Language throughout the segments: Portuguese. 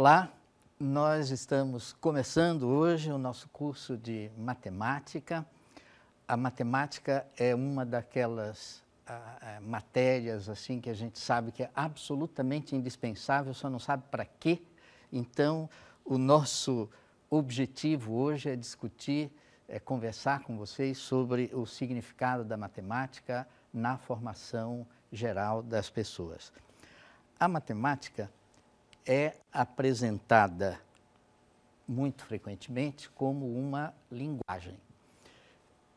Olá, nós estamos começando hoje o nosso curso de matemática. A matemática é uma daquelas a, ah, a, eh, matérias assim que a gente sabe que é absolutamente indispensável, só não sabe para quê. Então, o nosso objetivo hoje é discutir, é conversar com vocês sobre o significado da matemática na formação geral das pessoas. A matemática é apresentada muito frequentemente como uma linguagem.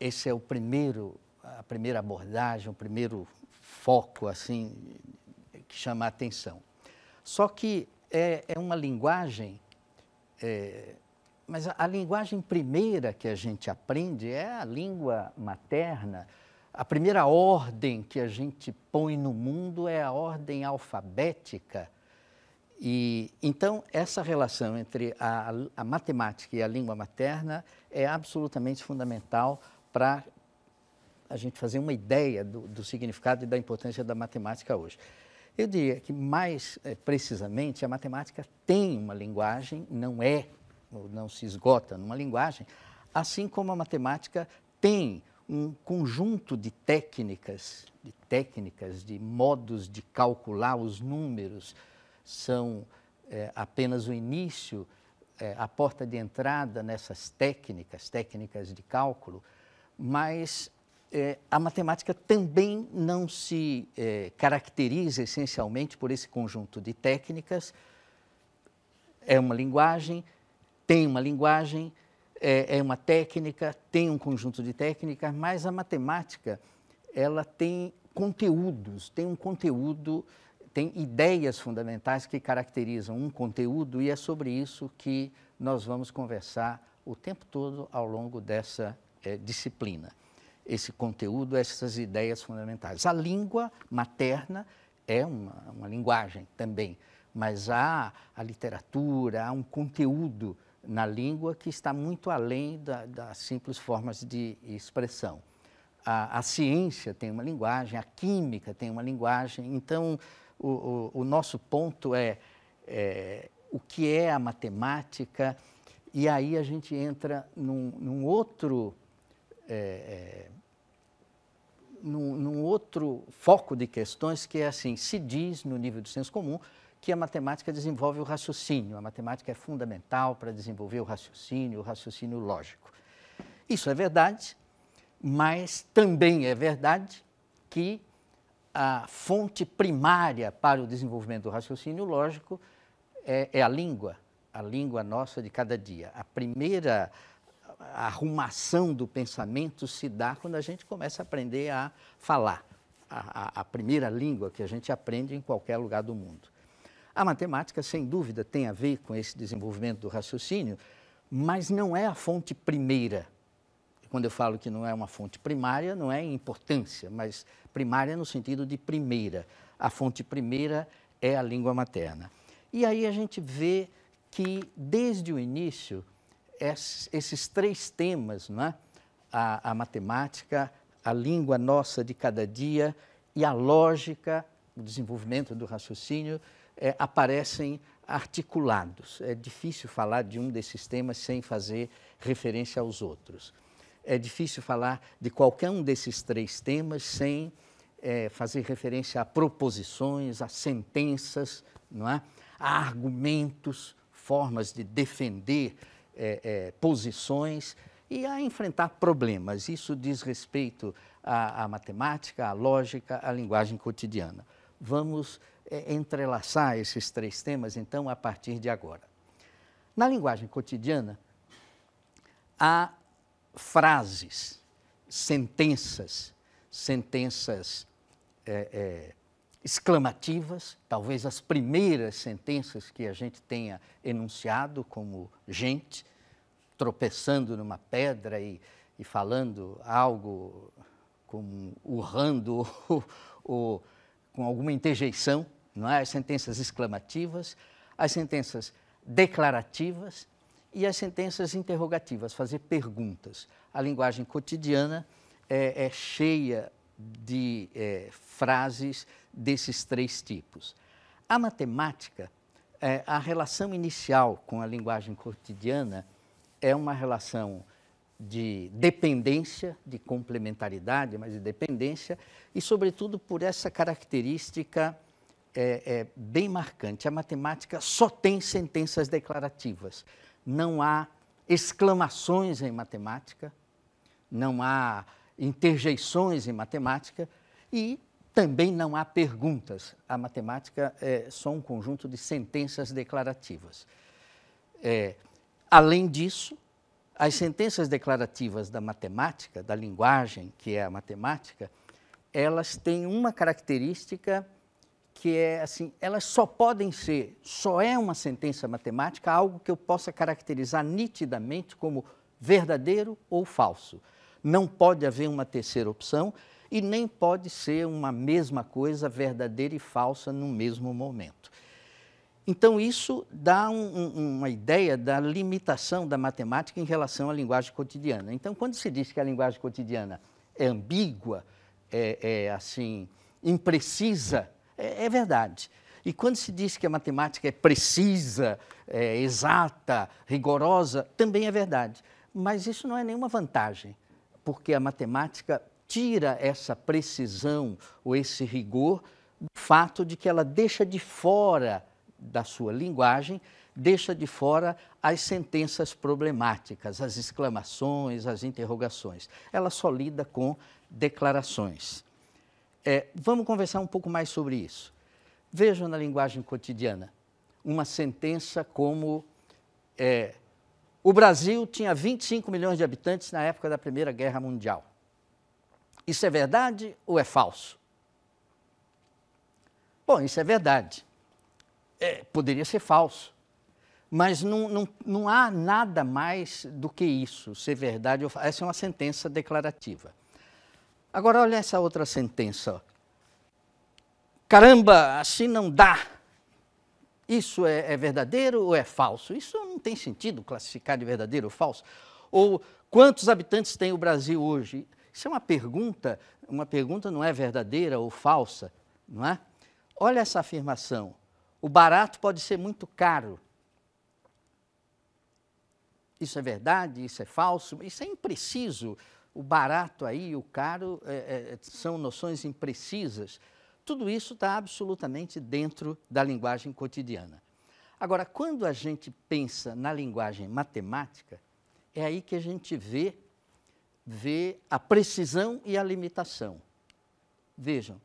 Esse é o primeiro, a primeira abordagem, o primeiro foco assim que chama a atenção. Só que é, é uma linguagem, é, mas a, a linguagem primeira que a gente aprende é a língua materna. A primeira ordem que a gente põe no mundo é a ordem alfabética e, então, essa relação entre a, a, matemática e a língua materna é absolutamente fundamental para a gente fazer uma ideia do, do, significado e da importância da matemática hoje. Eu diria que, mais é, precisamente, a matemática tem uma linguagem, não é, não se esgota numa linguagem, assim como a matemática tem um conjunto de técnicas, de técnicas, de modos de calcular os números, são é, apenas o início, é, a porta de entrada nessas técnicas, técnicas de cálculo, mas é, a matemática também não se é, caracteriza essencialmente por esse conjunto de técnicas. É uma linguagem, tem uma linguagem, é, é, uma técnica, tem um conjunto de técnicas, mas a matemática ela tem conteúdos, tem um conteúdo tem ideias fundamentais que caracterizam um conteúdo e é sobre isso que nós vamos conversar o tempo todo ao longo dessa é, disciplina. Esse conteúdo, essas ideias fundamentais. A língua materna é uma, uma linguagem também, mas há a literatura, há um conteúdo na língua que está muito além da, das simples formas de expressão. A, a, ciência tem uma linguagem, a química tem uma linguagem, então o, o, o nosso ponto é, é, o que é a matemática, e aí a gente entra num, num outro. É, é, num, num, outro foco de questões que é assim: se diz no nível do senso comum que a matemática desenvolve o raciocínio, a matemática é fundamental para desenvolver o raciocínio, o raciocínio lógico. Isso é verdade, mas também é verdade que a fonte primária para o desenvolvimento do raciocínio lógico é, é a língua, a língua nossa de cada dia. A primeira arrumação do pensamento se dá quando a gente começa a aprender a falar, a, a, a primeira língua que a gente aprende em qualquer lugar do mundo. A matemática, sem dúvida, tem a ver com esse desenvolvimento do raciocínio, mas não é a fonte primeira. Quando eu falo que não é uma fonte primária, não é em importância, mas primária no sentido de primeira. A fonte primeira é a língua materna. E aí a gente vê que, desde o início, esses três temas, é? a, a matemática, a língua nossa de cada dia e a lógica, o desenvolvimento do raciocínio, é, aparecem articulados. É difícil falar de um desses temas sem fazer referência aos outros. É difícil falar de qualquer um desses três temas sem é, fazer referência a proposições, a sentenças, não é? a argumentos, formas de defender é, é, posições e a enfrentar problemas. Isso diz respeito à, à matemática, à lógica, à linguagem cotidiana. Vamos é, entrelaçar esses três temas, então, a partir de agora. Na linguagem cotidiana, há frases, sentenças, sentenças é, é, exclamativas, talvez as primeiras sentenças que a gente tenha enunciado como gente, tropeçando numa pedra e, e falando algo como urrando ou, ou com alguma interjeição, não é? as sentenças exclamativas, as sentenças declarativas e as sentenças interrogativas, fazer perguntas. A linguagem cotidiana é, é cheia de é, frases desses três tipos. A matemática, é, a relação inicial com a linguagem cotidiana é uma relação de dependência, de complementaridade, mas de dependência, e, sobretudo, por essa característica é, é, bem marcante. A matemática só tem sentenças declarativas. Não há exclamações em matemática, não há interjeições em matemática e também não há perguntas. A matemática é só um conjunto de sentenças declarativas. É, além disso, as sentenças declarativas da matemática, da linguagem, que é a matemática, elas têm uma característica que é assim, elas só podem ser, só é uma sentença matemática algo que eu possa caracterizar nitidamente como verdadeiro ou falso não pode haver uma terceira opção e nem pode ser uma mesma coisa verdadeira e falsa no mesmo momento. Então, isso dá um, uma ideia da limitação da matemática em relação à linguagem cotidiana. Então, quando se diz que a linguagem cotidiana é ambígua, é, é assim, imprecisa, é, é, verdade. E quando se diz que a matemática é precisa, é exata, rigorosa, também é verdade. Mas isso não é nenhuma vantagem porque a matemática tira essa precisão ou esse rigor do fato de que ela deixa de fora da sua linguagem, deixa de fora as sentenças problemáticas, as exclamações, as interrogações. Ela só lida com declarações. É, vamos conversar um pouco mais sobre isso. Vejam na linguagem cotidiana uma sentença como é, o Brasil tinha 25 milhões de habitantes na época da Primeira Guerra Mundial. Isso é verdade ou é falso? Bom, isso é verdade. É, poderia ser falso. Mas não, não, não há nada mais do que isso, ser verdade ou falso. Essa é uma sentença declarativa. Agora, olha essa outra sentença. Caramba, assim não dá. Isso é, é verdadeiro ou é falso? Isso não tem sentido classificar de verdadeiro ou falso. Ou quantos habitantes tem o Brasil hoje? Isso é uma pergunta, uma pergunta não é verdadeira ou falsa, não é? Olha essa afirmação. O barato pode ser muito caro. Isso é verdade, isso é falso, isso é impreciso. O barato aí, o caro, é, é, são noções imprecisas. Tudo isso está absolutamente dentro da linguagem cotidiana. Agora, quando a gente pensa na linguagem matemática, é aí que a gente vê, vê a precisão e a limitação. Vejam,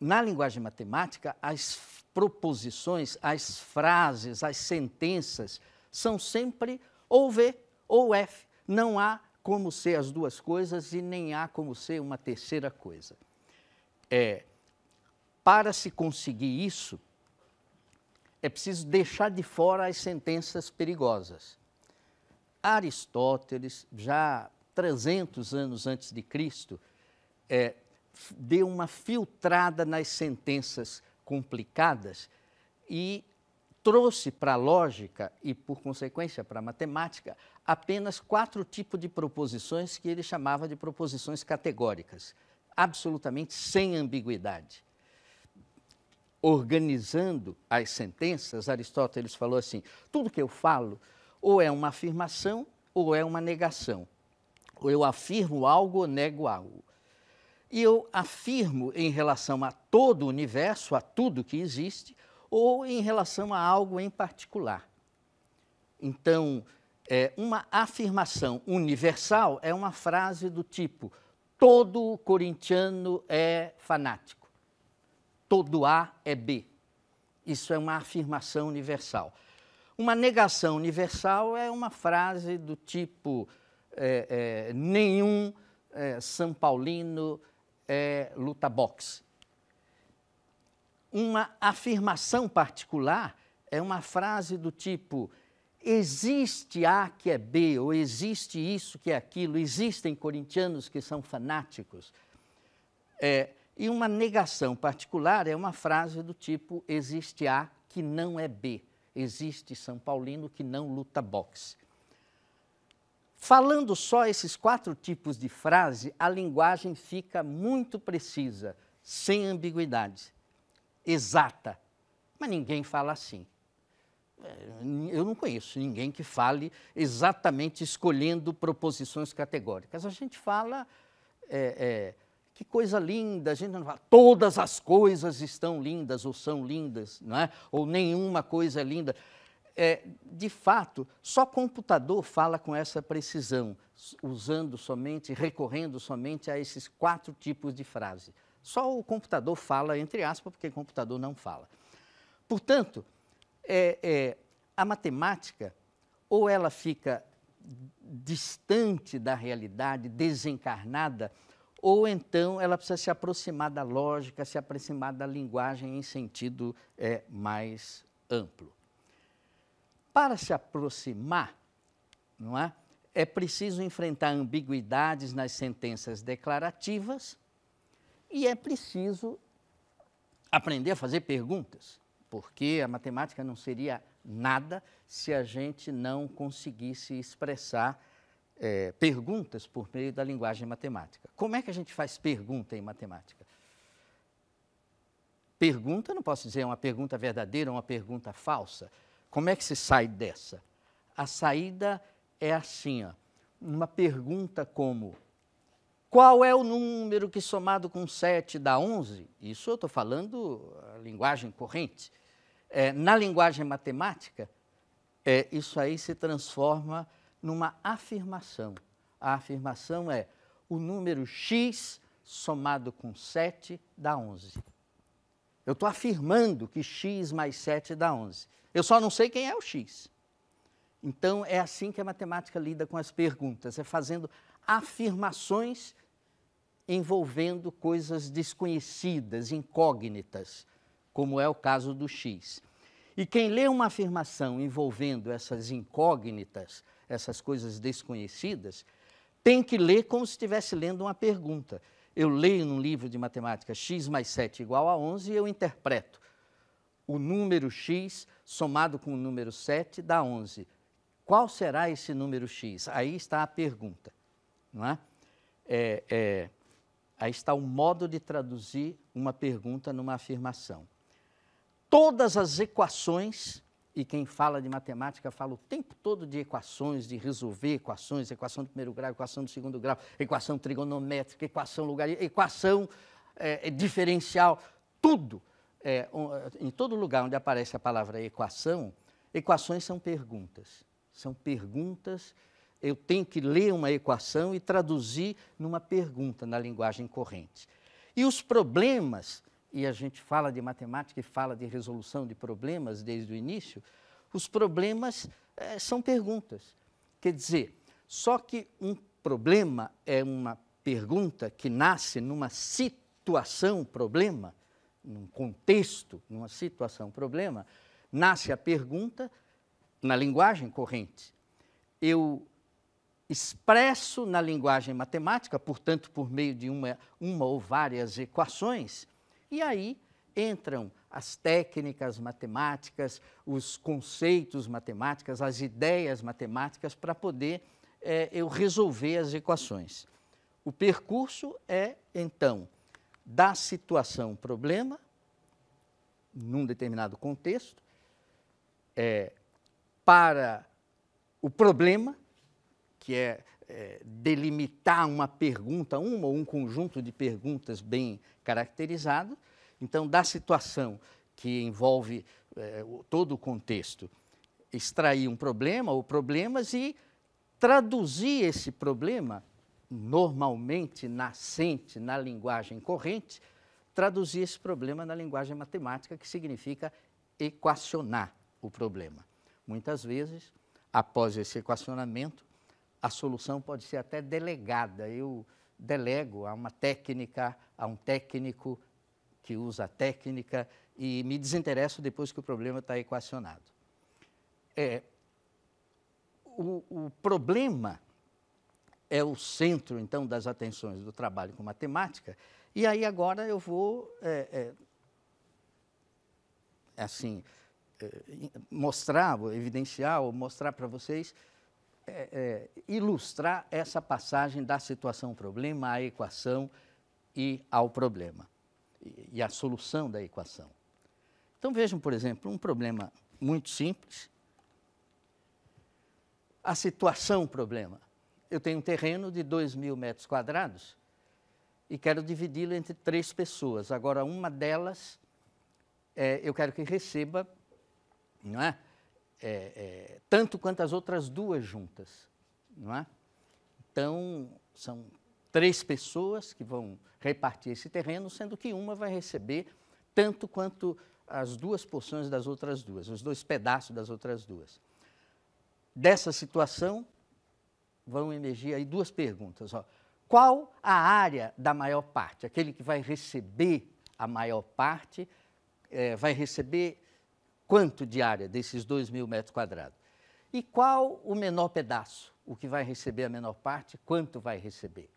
na linguagem matemática, as proposições, as frases, as sentenças são sempre ou V ou F. Não há como ser as duas coisas e nem há como ser uma terceira coisa. É, para se conseguir isso, é preciso deixar de fora as sentenças perigosas. Aristóteles, já 300 anos antes de Cristo, é, deu uma filtrada nas sentenças complicadas e trouxe para a lógica e, por consequência, para a matemática, apenas quatro tipos de proposições que ele chamava de proposições categóricas, absolutamente sem ambiguidade organizando as sentenças, Aristóteles falou assim: tudo que eu falo ou é uma afirmação ou é uma negação. Ou eu afirmo algo ou nego algo. E eu afirmo em relação a todo o universo, a tudo que existe, ou em relação a algo em particular. Então, é, uma afirmação universal é uma frase do tipo: todo corintiano é fanático todo A é B. Isso é uma afirmação universal. Uma negação universal é uma frase do tipo: é, é, nenhum é, São Paulino é luta boxe. Uma afirmação particular é uma frase do tipo: existe A que é B, ou existe isso que é aquilo, existem corintianos que são fanáticos. É, e uma negação particular é uma frase do tipo: existe A que não é B, existe São Paulino que não luta boxe. Falando só esses quatro tipos de frase, a linguagem fica muito precisa, sem ambiguidade, exata. Mas ninguém fala assim. É, eu não conheço ninguém que fale exatamente escolhendo proposições categóricas. A gente fala é, é, que coisa linda, a gente não fala, todas as coisas estão lindas ou são lindas, não é? ou nenhuma coisa é linda. É, de fato, só computador fala com essa precisão, usando somente, recorrendo somente a esses quatro tipos de frase. Só o computador fala, entre aspas, porque o computador não fala. Portanto, é, é, a matemática, ou ela fica distante da realidade, desencarnada, ou então ela precisa se aproximar da lógica, se aproximar da linguagem em sentido é, mais amplo. Para se aproximar, não é? é preciso enfrentar ambiguidades nas sentenças declarativas e é preciso aprender a fazer perguntas, porque a matemática não seria nada se a gente não conseguisse expressar é, perguntas por meio da linguagem matemática. Como é que a gente faz pergunta em matemática? Pergunta, não posso dizer uma pergunta verdadeira ou uma pergunta falsa. Como é que se sai dessa? A saída é assim, ó, uma pergunta como qual é o número que somado com 7 dá 11? Isso eu estou falando a linguagem corrente. É, na linguagem matemática, é, isso aí se transforma numa afirmação. A afirmação é o número x somado com 7 dá 11. Eu estou afirmando que x mais 7 dá 11. Eu só não sei quem é o x. Então, é assim que a matemática lida com as perguntas: é fazendo afirmações envolvendo coisas desconhecidas, incógnitas, como é o caso do x. E quem lê uma afirmação envolvendo essas incógnitas essas coisas desconhecidas, tem que ler como se estivesse lendo uma pergunta. Eu leio num livro de matemática x mais 7 igual a 11 e eu interpreto. O número x somado com o número 7 dá 11. Qual será esse número x? Aí está a pergunta. Não é? É, é, aí está o modo de traduzir uma pergunta numa afirmação. Todas as equações e quem fala de matemática fala o tempo todo de equações, de resolver equações, equação de primeiro grau, equação de segundo grau, equação trigonométrica, equação logarítmica, equação é, é, diferencial, tudo. É, um, em todo lugar onde aparece a palavra equação, equações são perguntas. São perguntas. Eu tenho que ler uma equação e traduzir numa pergunta na linguagem corrente. E os problemas e a gente fala de matemática e fala de resolução de problemas desde o início, os problemas é, são perguntas. Quer dizer, só que um problema é uma pergunta que nasce numa situação problema, num contexto, numa situação problema, nasce a pergunta na linguagem corrente. Eu expresso na linguagem matemática, portanto, por meio de uma, uma ou várias equações, e aí entram as técnicas matemáticas, os conceitos matemáticos, as ideias matemáticas para poder é, eu resolver as equações. O percurso é, então, da situação problema, num determinado contexto, é, para o problema, que é é, delimitar uma pergunta, uma ou um conjunto de perguntas bem caracterizado. Então, da situação que envolve é, todo o contexto, extrair um problema ou problemas e traduzir esse problema, normalmente nascente na linguagem corrente, traduzir esse problema na linguagem matemática, que significa equacionar o problema. Muitas vezes, após esse equacionamento, a solução pode ser até delegada. Eu delego a uma técnica, a um técnico que usa a técnica e me desinteresso depois que o problema está equacionado. É, o, o problema é o centro, então, das atenções do trabalho com matemática. E aí agora eu vou, é, é, assim, é, mostrar, evidenciar ou mostrar para vocês é, é, ilustrar essa passagem da situação-problema à equação e ao problema, e, e à solução da equação. Então vejam, por exemplo, um problema muito simples, a situação-problema. Eu tenho um terreno de 2 mil metros quadrados e quero dividi-lo entre três pessoas. Agora, uma delas é, eu quero que receba não é, é, é, tanto quanto as outras duas juntas, não é? Então, são três pessoas que vão repartir esse terreno, sendo que uma vai receber tanto quanto as duas porções das outras duas, os dois pedaços das outras duas. Dessa situação, vão emergir aí duas perguntas. Ó. Qual a área da maior parte? Aquele que vai receber a maior parte é, vai receber quanto de área desses 2 mil metros quadrados. E qual o menor pedaço, o que vai receber a menor parte, quanto vai receber.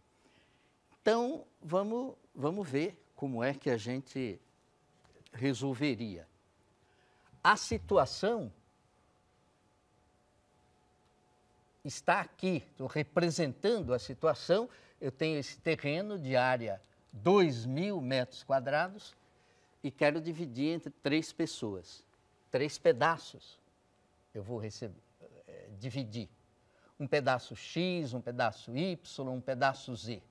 Então, vamos, vamos ver como é que a gente resolveria. A situação está aqui, estou representando a situação. Eu tenho esse terreno de área 2 mil metros quadrados e quero dividir entre três pessoas três pedaços eu vou receber, é, dividir. Um pedaço X, um pedaço Y, um pedaço Z.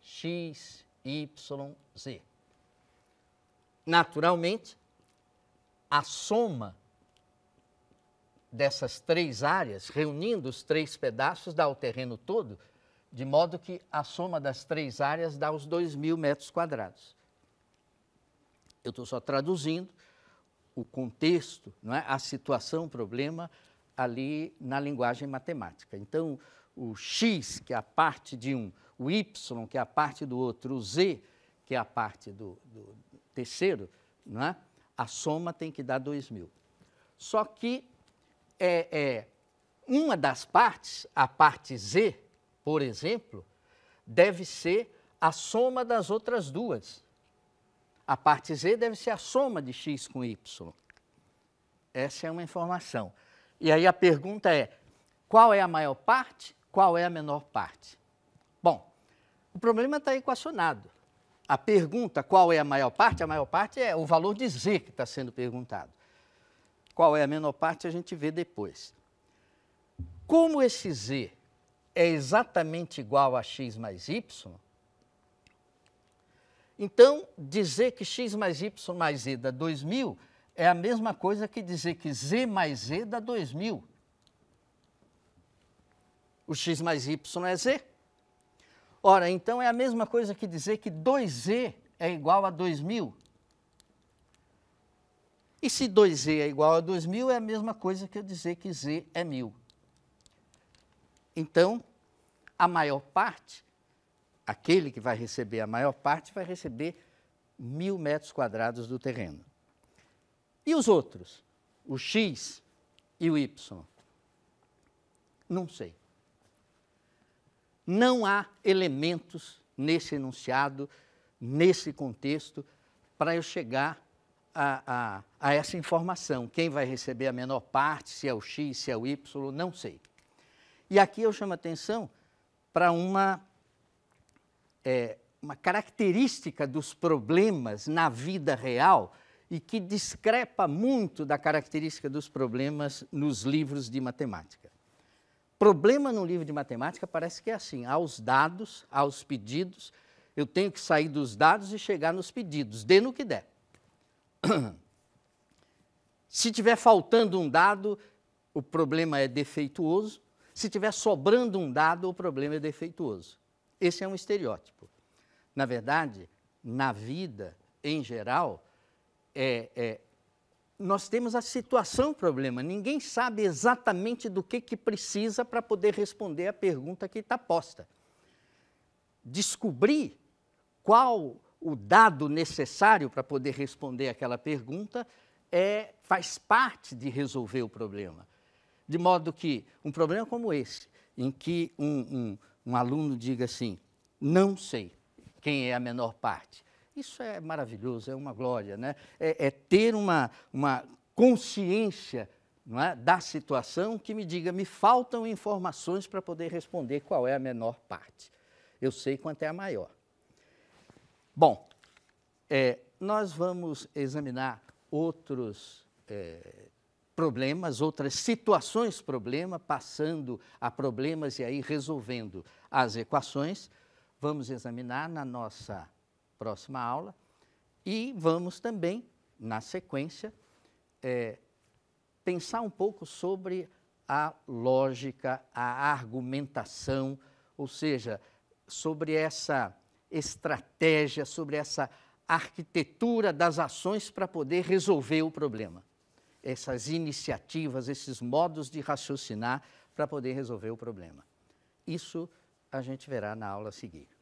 X, Y, Z. Naturalmente, a soma dessas três áreas, reunindo os três pedaços, dá o terreno todo, de modo que a soma das três áreas dá os 2 mil metros quadrados. Eu estou só traduzindo, o contexto, não é? a situação, o problema, ali na linguagem matemática. Então, o x, que é a parte de um, o y, que é a parte do outro, o z, que é a parte do, do terceiro, não é? a soma tem que dar 2.000. mil. Só que é, é, uma das partes, a parte z, por exemplo, deve ser a soma das outras duas. A parte z deve ser a soma de x com y. Essa é uma informação. E aí a pergunta é: qual é a maior parte, qual é a menor parte? Bom, o problema está equacionado. A pergunta qual é a maior parte, a maior parte é o valor de z que está sendo perguntado. Qual é a menor parte a gente vê depois. Como esse z é exatamente igual a x mais y, então, dizer que x mais y mais z dá 2.000 é a mesma coisa que dizer que z mais z dá 2.000. O x mais y é z. Ora, então é a mesma coisa que dizer que 2z é igual a 2.000. E se 2z é igual a 2.000, é a mesma coisa que eu dizer que z é 1.000. Então, a maior parte aquele que vai receber a maior parte vai receber mil metros quadrados do terreno. E os outros? O X e o Y? Não sei. Não há elementos nesse enunciado, nesse contexto, para eu chegar a, a, a, essa informação. Quem vai receber a menor parte, se é o X, se é o Y, não sei. E aqui eu chamo a atenção para uma é, uma característica dos problemas na vida real e que discrepa muito da característica dos problemas nos livros de matemática. Problema no livro de matemática parece que é assim: há os dados, há os pedidos, eu tenho que sair dos dados e chegar nos pedidos, dê no que der. Se tiver faltando um dado, o problema é defeituoso. Se tiver sobrando um dado, o problema é defeituoso. Esse é um estereótipo. Na verdade, na vida em geral, é, é, nós temos a situação problema. Ninguém sabe exatamente do que, que precisa para poder responder a pergunta que está posta. Descobrir qual o dado necessário para poder responder aquela pergunta é, faz parte de resolver o problema. De modo que um problema como esse, em que um, um um aluno diga assim: não sei quem é a menor parte. Isso é maravilhoso, é uma glória, né? É, é ter uma, uma consciência é, da situação que me diga: me faltam informações para poder responder qual é a menor parte. Eu sei quanto é a maior. Bom, é, nós vamos examinar outros é, problemas, outras situações problema, passando a problemas e aí resolvendo as equações. Vamos examinar na nossa próxima aula e vamos também, na sequência, é, pensar um pouco sobre a lógica, a argumentação, ou seja, sobre essa estratégia, sobre essa arquitetura das ações para poder resolver o problema essas iniciativas, esses modos de raciocinar para poder resolver o problema. Isso a gente verá na aula a seguir.